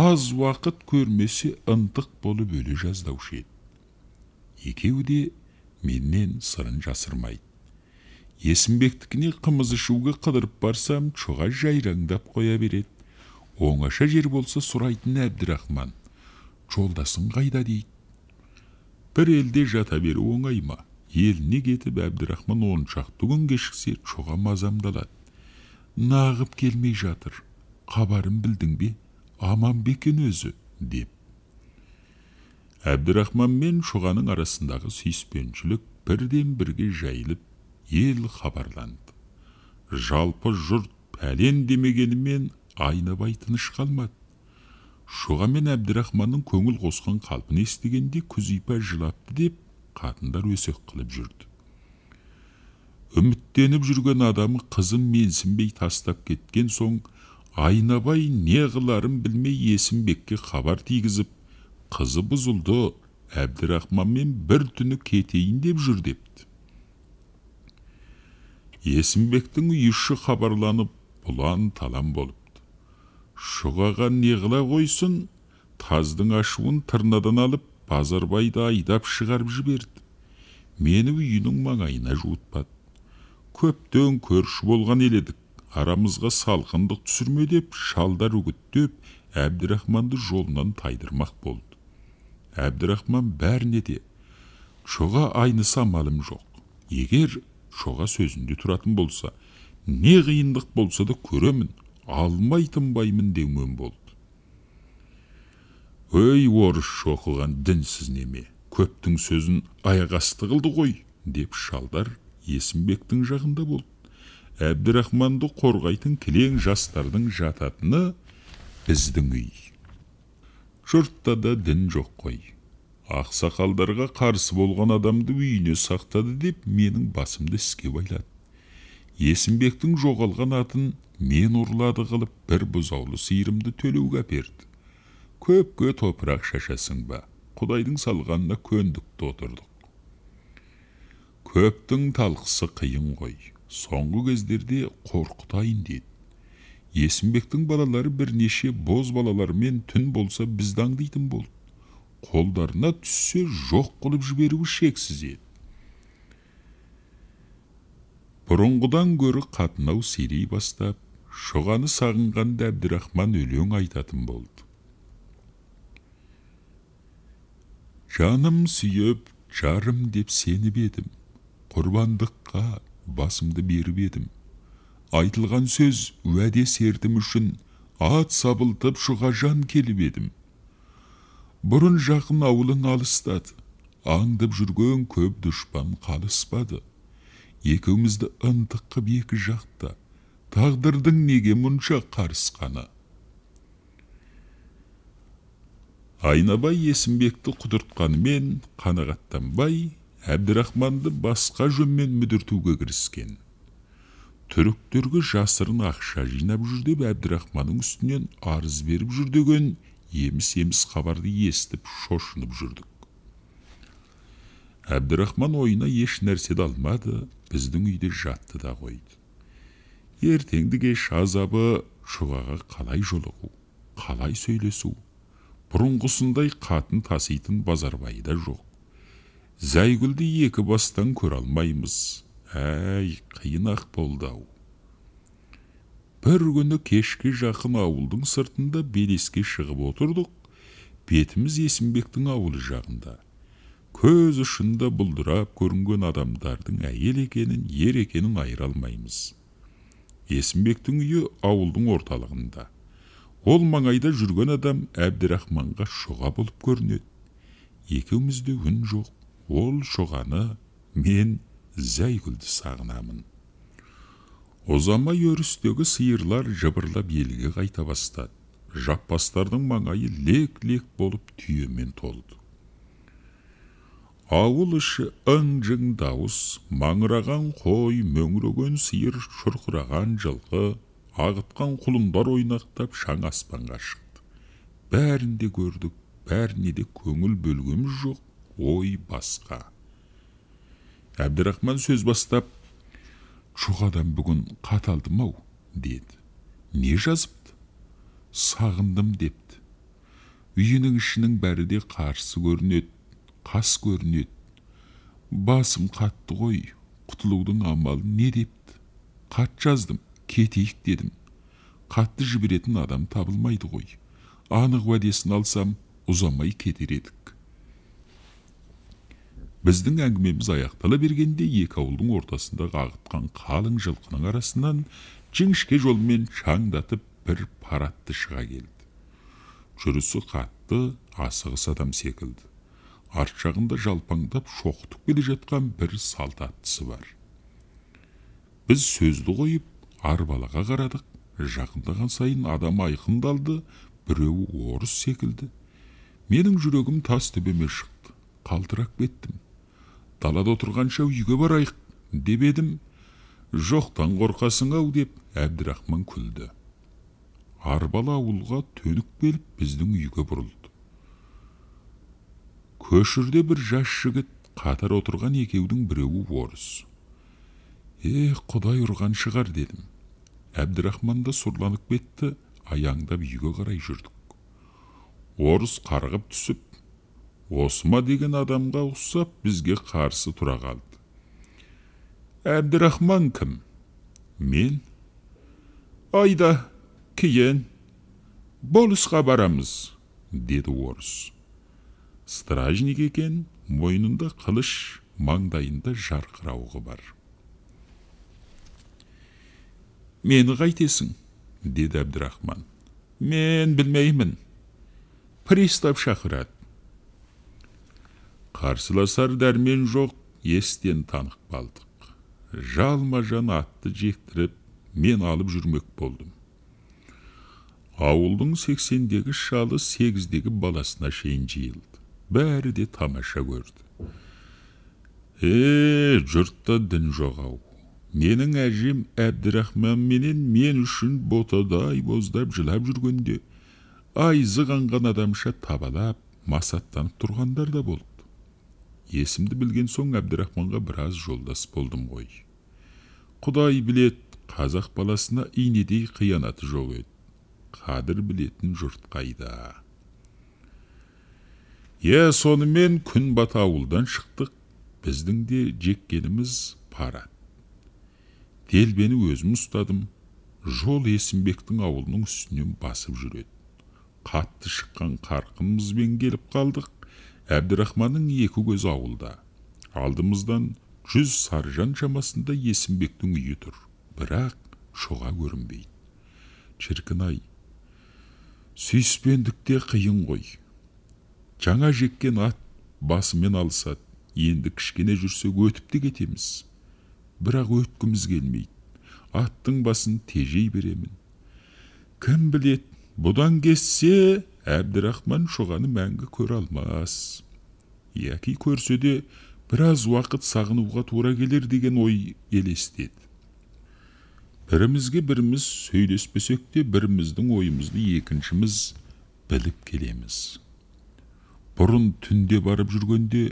аз уақыт көрмесе ынтық болып өле жаздаушы еді екеуі де менен сырын жасырмайды есімбектікіне қымыз ішуге қыдырып барсам чоға жайраңдап қоя береді оңаша жер болса сұрайтын әбдірахман жолдасың қайда дейді бір елде жата беру оңай ма еліне кетіп әбдірахман он шақты күн кешіксе шоға мазамдалады. нағып келмей жатыр хабарын білдің бе аман ба екен өзі деп әбдірахман мен шоғаның арасындағы сүйіспеншілік бірден бірге жайылып ел хабарланды жалпы жұрт пәлен демегенімен айнабай тыныш қалмады шоға мен әбдірахманның көңіл қосқан қалпын естігенде күзипа жылапты деп қатындар өсек қылып жүрді үміттеніп жүрген адамы қызын менсінбей тастап кеткен соң айнабай не қыларын білмей есімбекке хабар тигізіп қызы бұзылды әбдірахманмен бір түні кетейін деп жүр депті есімбектің үй іші хабарланып бұлан талам болыпты шұғаға не қыла қойсын таздың ашуын тырнадан алып базарбайды айдап шығарып жіберді мені үйінің маңайына жуытпады көптен көрші болған ел едік арамызға салқындық түсірме деп шалдар үгіттеп әбдірахманды жолынан тайдырмақ болды әбдірахман бәріне де шоға айныса малым жоқ егер шоға сөзінде тұратын болса не қиындық болса да көремін алмай тынбаймын деумен болды өй орысша оқыған дінсіз неме көптің сөзін аяқ асты қылды ғой деп шалдар есімбектің жағында болды әбдірахманды қорғайтын кілең жастардың жататыны біздің үй жұртта да дін жоқ қой ақсақалдарға қарсы болған адамды үйіне сақтады деп менің басымды іске байлады есімбектің жоғалған атын мен ұрлады қылып бір бұзаулы сиырымды төлеуге әперді көпке топырақ шашасың ба құдайдың салғанына көндікті отырдық көптің талқысы қиын ғой соңғы кездерде қорқытайын дейді есімбектің балалары бірнеше боз балалармен түн болса бізді аңдитын болды қолдарына түссе жоқ қылып жіберуі шексіз еді бұрынғыдан гөрі қатынау сирей бастап шұғаны сағынғанда әбдірахман өлең айтатын болды жаным сүйіп жарым деп сеніп едім құрбандыққа басымды беріп едім айтылған сөз уәде сертім үшін ат сабылтып шұға жан келіп едім бұрын жақын ауылын алыстады аңдып жүрген көп дұшпан қалыспады екеумізді ынтық қып екі жақта тағдырдың неге мұнша қарысқаны айнабай есімбекті құдыртқанымен қанағаттанбай әбдірахманды басқа жөнмен мүдіртуге кіріскен түріктерге жасырын ақша жинап жүр деп әбдірахманның үстінен арыз беріп жүр деген еміс еміс хабарды естіп шошынып жүрдік әбдірахман ойына еш нәрсе де алмады біздің үйде жатты да қойды ертеңді кеш азабы шұғаға қалай жолығу қалай сөйлесу бұрынғысындай қатын таситын базарбай да жоқ зайгүлді екі бастан көре алмаймыз әй қиын ақ болды ау бір күні кешке жақын ауылдың сыртында белеске шығып отырдық бетіміз есімбектің ауылы жағында көз ұшында бұлдырап көрінген адамдардың әйел екенін ер екенін айыра алмаймыз есімбектің үйі ауылдың орталығында ол маңайда жүрген адам әбдірахманға шоға болып көрінеді екеумізде үн жоқ ол шоғаны мен зәйгүлді сағынамын ұзамай өрістегі сиырлар жыбырлап елге қайта бастады жаппастардың маңайы лек лек болып түйемен толды ауыл іші ың жың дауыс маңыраған қой мөңіреген сиыр шұрқыраған жылқы ағытқан құлындар ойнақтап шаң аспанға шықты бәрін де көрдік бәріне де көңіл бөлгеміз жоқ ой басқа әбдірахман сөз бастап жоқ адам бүгін қаталдым ау деді не жазыпты сағындым депті үйінің ішінің бәрі де қарсы көрінеді қас көрінеді басым қатты ғой құтылудың амалы не депті қат жаздым кетейік дедім қатты жіберетін адам табылмайды ғой анық уәдесін алсам ұзамай кетер едік біздің әңгімеміз аяқтала бергенде екі ауылдың ортасында ағытқан қалың жылқының арасынан жіңішке жолмен шаңдатып бір паратты шыға келді жүрісі қатты асығыс адам секілді арт жағында жалпаңдап шоқытып келе жатқан бір салт аттысы бар біз сөзді қойып арбалаға қарадық жақындаған сайын адам айқындалды біреуі орыс секілді менің жүрегім тас төбеме шықты қалтырап кеттім далада отырғанша үйге барайық деп едім жоқтан қорқасың ау деп әбдірахман күлді Арбала ауылға төніп келіп біздің үйге бұрылды көшірде бір жас жігіт қатар отырған екеудің біреуі орыс е құдай ұрған шығар дедім әбдірахман да сұрланып кетті аяңдап үйге қарай жүрдік орыс қарғып түсіп осыма деген адамға ұқсап бізге қарсы тұра қалды әбдірахман кім мен айда кейін болысқа барамыз деді орыс стражник екен мойнында қылыш маңдайында жарқырауығы бар мені қайтесің деді әбдірахман мен білмеймін пристав шақырады қарсыласар дәрмен жоқ естен танық қалдық жалма жан атты жектіріп мен алып жүрмек болдым ауылдың сексендегі шалы сегіздегі баласына шейін жиылды бәрі де тамаша көрді е жұртта дін жоқ ау менің әжем менен мен үшін ботадай боздап жылап жүргенде айзығанған қанған адамша табалап масаттанып тұрғандар да болды есімді білген соң әбдірахманға біраз жолдас болдым ғой құдай білет қазақ баласына инедей қиянаты жоқ еді қадір білетін жұрт қайда е сонымен күн бата ауылдан шықтық біздің де жеккеніміз пара делбені өзім ұстадым жол есімбектің ауылының үстінен басып жүреді қатты шыққан қарқынымызбен келіп қалдық әбдірахманның екі көзі ауылда алдымыздан жүз саржан жамасында есімбектің үйі тұр бірақ шоға көрінбейді шіркін ай қиын ғой жаңа жеккен ат басымен алысады енді кішкене жүрсек өтіп те кетеміз бірақ өткіміз келмейді аттың басын тежей беремін кім білет, бұдан кессе әбдірахман шоғаны мәңгі көре алмас яки көрсе де біраз уақыт сағынуға тура келер деген ой елестеді бірімізге біріміз сөйлеспесек те біріміздің ойымызды екіншіміз біліп келеміз бұрын түнде барып жүргенде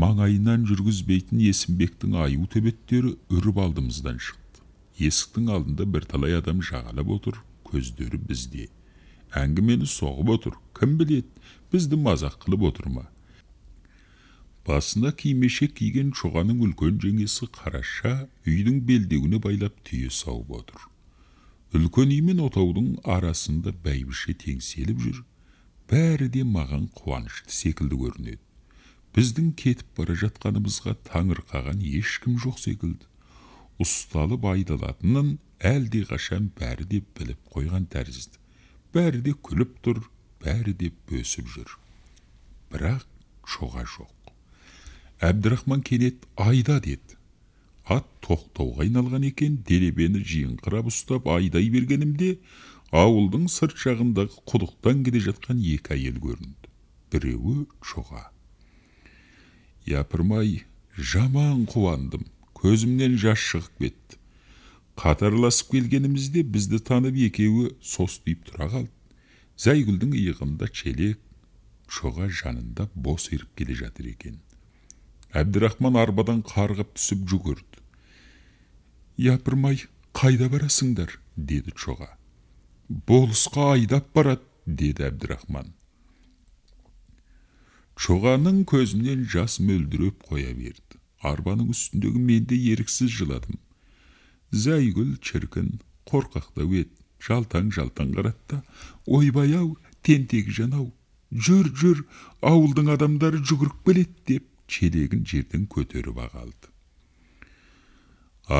маңайынан жүргізбейтін есімбектің аю төбеттері үріп алдымыздан шықты есіктің алдында бірталай адам жағалап отыр көздері бізде әңгімені соғып отыр кім білет бізді мазақ қылып отыр ма басына кимешек киген шоғаның үлкен жеңесі қараша үйдің белдеуіне байлап түйе сауып отыр үлкен үй мен отаудың арасында бәйбіше теңселіп жүр бәрі де маған қуанышты секілді көрінеді біздің кетіп бара жатқанымызға таңырқаған ешкім жоқ секілді ұсталып айдалатынын әлдеқашан бәрі де біліп қойған тәрізді бәрі де күліп тұр бәрі де бөсіп жүр бірақ шоға жоқ әбдірахман кенет айда деді ат тоқтауға айналған екен делебені жиыңқырап ұстап айдай бергенімде ауылдың сырт жағындағы құдықтан келе жатқан екі әйел көрінді біреуі шоға япырмай жаман қуандым көзімнен жас шығып кетті қатарласып келгенімізде бізді танып екеуі состиып тұра қалды зайгүлдің иығында челек шоға жанында бос еріп келе жатыр екен әбдірахман арбадан қарғып түсіп жүгірді япырмай қайда барасыңдар деді шоға болысқа айдап барады деді әбдірахман шоғаның көзінен жас мөлдіреп қоя берді арбаның үстіндегі мен де еріксіз жыладым зәйгүл шіркін қорқақтау еді жалтаң жалтаң қарады да ойбай ау тентек жанау жүр жүр ауылдың адамдары жүгіріп келеді деп челегін жерден көтеріп ақ алды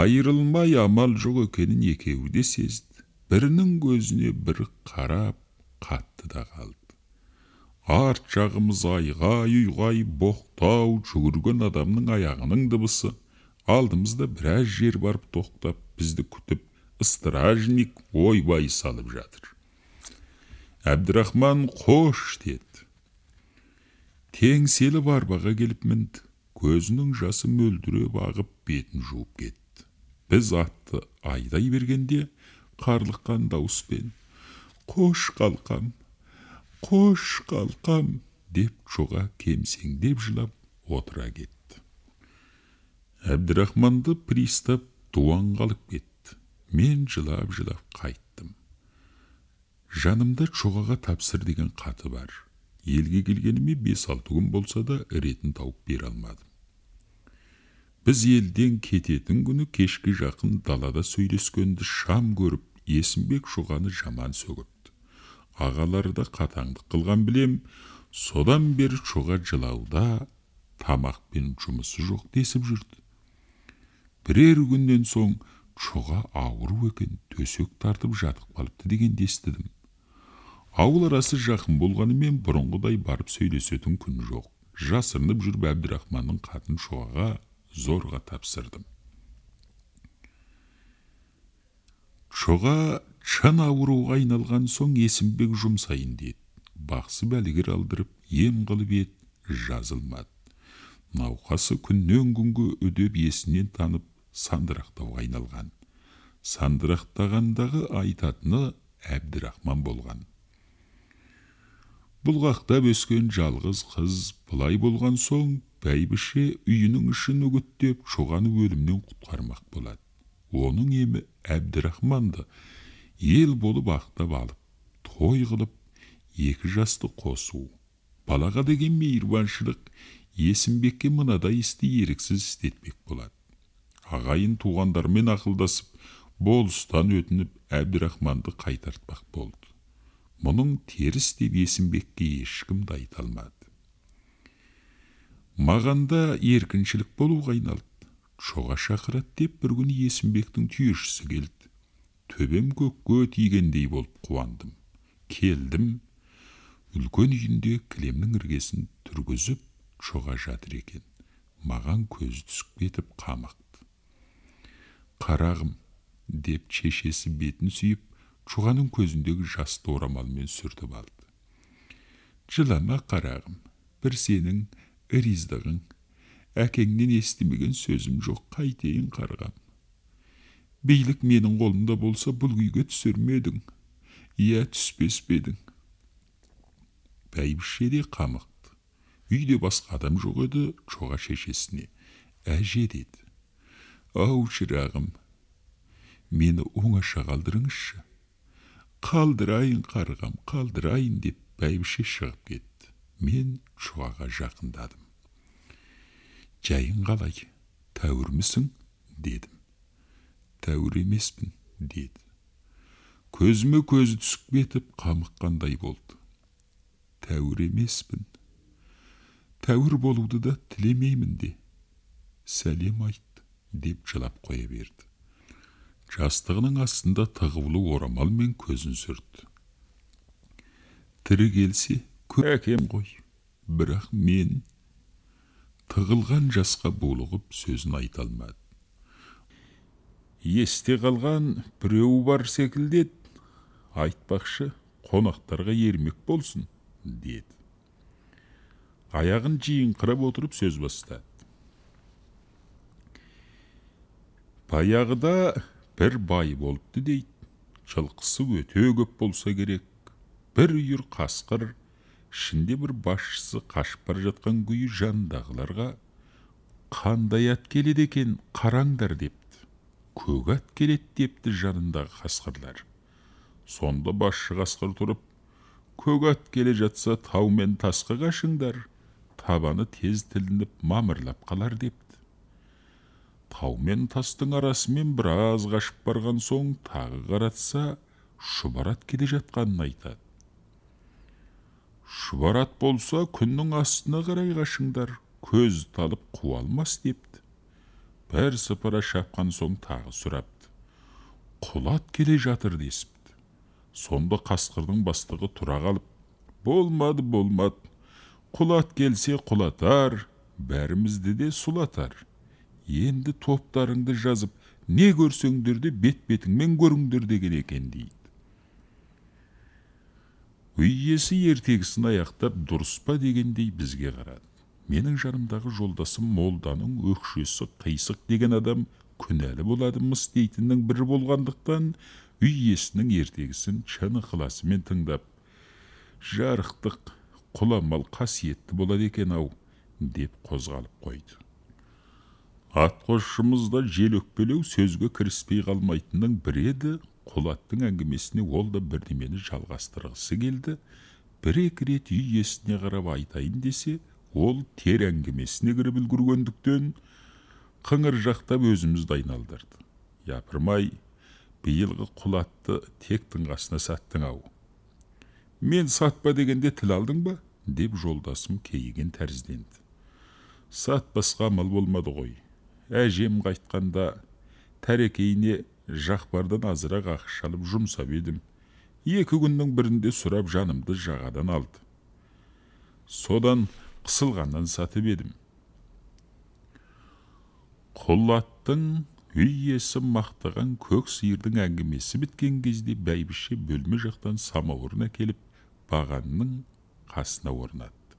айырылмай амал жоқ екенін екеуі де сезді бірінің көзіне бір қарап қатты да қалды арт жағымыз айғай ұйғай боқтау жүгірген адамның аяғының дыбысы алдымызда біраз жер барып тоқтап бізді күтіп стражник ойбай салып жатыр әбдірахман қош деді теңселіп арбаға келіп мінді көзінің жасы мөлдіреп ағып бетін жуып кетті біз атты айдай бергенде қарлыққан дауыспен қош қалқам қош қалқам деп жоға кемсеңдеп жылап отыра кетті әбдірахманды пристап дуан қалып кетті мен жылап жылап қайттым жанымда чоғаға тапсыр деген қаты бар елге келгеніме бес алты күн болса да ретін тауып бере алмадым біз елден кететін күні кешке жақын далада сөйлескенді шам көріп есімбек шоғаны жаман сөгіп ағаларды қатаңдық қылған білем содан бері шоға жылауда пен жұмысы жоқ десіп жүрді бірер күннен соң шоға ауру екен төсек тартып жатып қалыпты дегенді естідім ауыл арасы жақын болғанымен бұрынғыдай барып сөйлесетін күн жоқ жасырынып жүріп әбдірахманның қатын шоғаға зорға тапсырдым Шын ауруға айналған соң есімбек жұмсайын деді бақсы бәлігер алдырып ем қылып еді жазылмады науқасы күннен күнге үдеп есінен танып сандырақтауға айналған сандырақтағандағы айтатыны әбдірахман болған бұлғақтап өскен жалғыз қыз былай болған соң бәйбіше үйінің ішін үгіттеп шоғаны өлімнен құтқармақ болады оның емі әбдірахманды ел болып ақтап алып той қылып екі жасты қосу балаға деген мейірбаншылық есімбекке мынадай істі еріксіз істетпек болады ағайын туғандармен ақылдасып болыстан өтініп әбдірахманды қайтартпақ болды мұның теріс деп есімбекке ешкім де айта алмады мағанда еркіншілік болуға айналды шоға шақырады деп бір күні есімбектің түйешісі келді төбем көкке тигендей болып қуандым келдім үлкен үйінде кілемнің іргесін түргізіп шоға жатыр екен маған көзі түсіп кетіп қамықты қарағым деп шешесі бетін сүйіп шоғаның көзіндегі жасты орамалмен сүртіп алды жылама қарағым бір сенің ырыздығың әкеңнен естімеген сөзім жоқ қайтейін қарғам билік менің қолымда болса бұл күйге түсер ме иә түспес пе бәйбіше де қамықты үйде басқа адам жоқ еді жоға шешесіне әже деді ау шырағым мені оңаша қалдырыңызшы қалдырайын қарғам қалдырайын деп бәйбіше шығып кетті мен шұғаға жақындадым жайың қалай тәуірмісің дедім тәуір емеспін деді көзіме көзі түсіп кетіп қамыққандай болды тәуір емеспін тәуір болуды да тілемеймін де сәлем айт деп жылап қоя берді жастығының астында тығулы орамалмен көзін сүртті тірі келсе әкем ғой бірақ мен тығылған жасқа булығып сөзін айта алмады есте қалған біреу бар секілді еді айтпақшы қонақтарға ермек болсын деді аяғын жиыңқырап отырып сөз бастады баяғыда бір бай болыпты дейді жылқысы өте көп болса керек бір үйір қасқыр ішінде бір басшысы қашып бара жатқан күйі жандағыларға, қандай ат келеді екен қараңдар деп көк ат келеді депті жанындағы қасқырлар сонда басшы қасқыр тұрып көк ат келе жатса тау мен тасқа қашыңдар табаны тез тілініп мамырлап қалар депті тау мен тастың арасымен біраз қашып барған соң тағы қаратса шұбарат келе жатқанын айтады шұбарат болса күннің астына қарай қашыңдар көз талып қуалмас депті бір сыпыра шапқан соң тағы сұрапты құлат келе жатыр десіпті сонда қасқырдың бастығы тұра қалып болмады болмады құлат келсе құлатар бәрімізді де сұлатар енді топтарыңды жазып не көрсеңдер де бет бетіңмен көріңдер деген екен дейді үй иесі ертегісін аяқтап дұрыс па дегендей бізге қарады менің жанымдағы жолдасым молданың өкшесі қисық деген адам күнәлі болады мыс дейтіннің бірі болғандықтан үй иесінің ертегісін шын ықыласымен тыңдап жарықтық құламал қасиетті болады екен ау деп қозғалып қойды атқосшымыз жел өкпелеу сөзге кіріспей қалмайтынның бірі еді құлаттың әңгімесіне ол да бірдемені жалғастырғысы келді бір екі рет үй иесіне қарап айтайын десе ол тер әңгімесіне кіріп үлгіргендіктен қыңыр жақтап өзімізді айналдырды япырмай биылғы құлатты тек қасына саттың ау мен сатпа дегенде тіл алдың ба деп жолдасым кейіген тәрізденді сатпасқа амал болмады ғой әжем қайтқанда тәрекейіне жақпардан азырақ ақша алып жұмсап едім екі күннің бірінде сұрап жанымды жағадан алды содан қысылғаннан сатып едім Құлаттың үй иесі мақтаған көк сиырдың әңгімесі біткен кезде бәйбіше бөлме жақтан самауырын келіп, бағанның қасына орнатты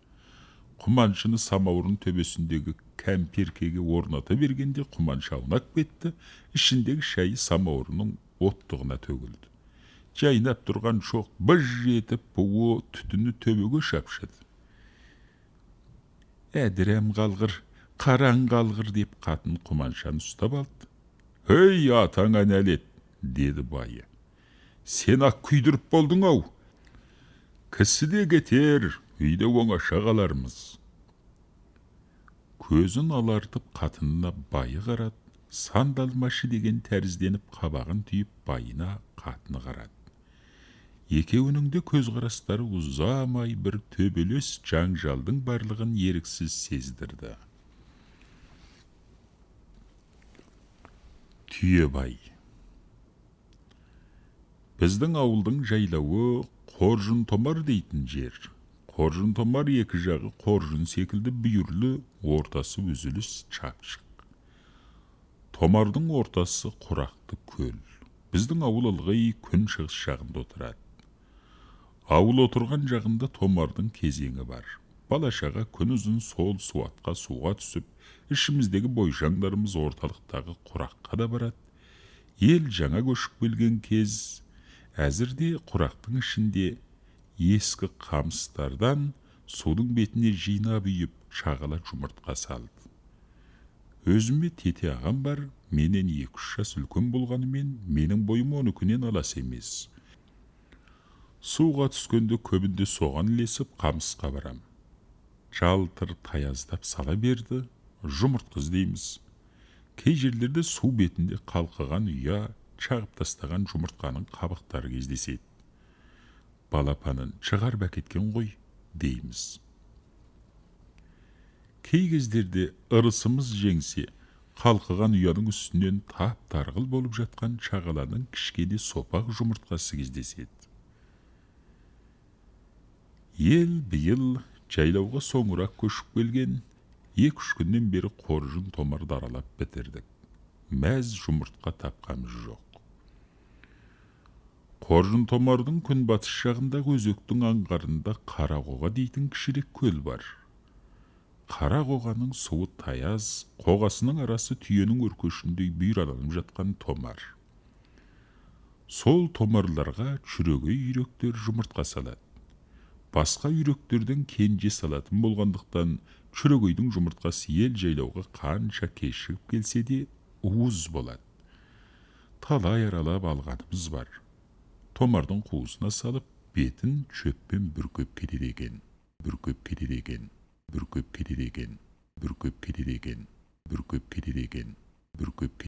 құманшыны самауырын төбесіндегі кәмперкеге орната бергенде құманшы аунап кетті ішіндегі шайы самауырының оттығына төгілді жайнап тұрған шоқ быж етіп буы түтіні төбеге шапшыды әдірем қалғыр қараң қалғыр деп қатын құманшаны ұстап алды ей атаңа нәлет деді байы сен ақ күйдіріп болдың ау кісі де кетер үйде оңаша қалармыз көзін алартып қатынына байы қарады сандалмашы деген тәрізденіп қабағын түйіп байына қатыны қарады екеуінің де көзқарастары ұзамай бір төбелес жаңжалдың барлығын еріксіз сездірді түйебай біздің ауылдың жайлауы қоржын томар дейтін жер қоржын томар екі жағы қоржын секілді бүйірлі ортасы үзіліс шапшық томардың ортасы құрақты көл біздің ауыл ылғи шығыс жағында отырады ауыл отырған жағында томардың кезеңі бар Балашаға шаға сол суатқа суға түсіп ішіміздегі бойжаңдарымыз орталықтағы құраққа да барады ел жаңа көшіп келген кез әзірде құрақтың ішінде ескі қамыстардан судың бетіне жинап үйіп шағала жұмыртқа салды өзіме тете ағам бар менен екі үш жас үлкен болғанымен менің бойым онікінен алас емес суға түскенде көбінде соған ілесіп қамысқа барам. жалтыр таяздап сала берді қыз іздейміз кей жерлерде су бетінде қалқыған ұя шағып тастаған жұмыртқаның қабықтары кездеседі балапанын шығарып әкеткен ғой дейміз кей кездерде ырысымыз жеңсе қалқыған ұяның үстінен тап тарғыл болып жатқан шағаланың кішкене сопақ жұмыртқасы кездеседі ел биыл жайлауға соңырақ көшіп келген екі үш күннен бері қоржын томарды аралап бітірдік мәз жұмыртқа тапқамыз жоқ қоржын томардың күнбатыс жағындағы өзектің аңғарында қарақоға дейтін кішірек көл бар қарақоғаның суы таяз қоғасының арасы түйенің өркешіндей бұйраланып жатқан томар сол томарларға жүрегі үйректер жұмыртқа салады басқа үйректерден кенже салатын болғандықтан шүрегейдің жұмыртқасы ел жайлауға қанша кешігіп келсе де уыз болады талай аралап алғанымыз бар томардың қуысына салып бетін шөппен бүркеп кетеді екен бүркеп кетеді екен бүркеп кетеді екен бүркеп кетеді екен бүркеп кетеді екен бүркеп